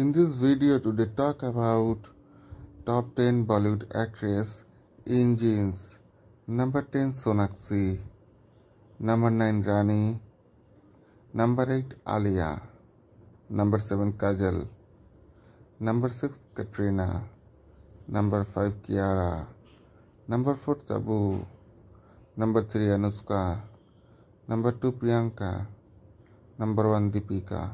In this video today talk about top 10 Bollywood actress in jeans. Number 10 Sonakshi. Number 9 Rani. Number 8 Alia. Number 7 Kajal. Number 6 Katrina. Number 5 Kiara. Number 4 Tabu. Number 3 Anushka. Number 2 Priyanka. Number 1 Deepika.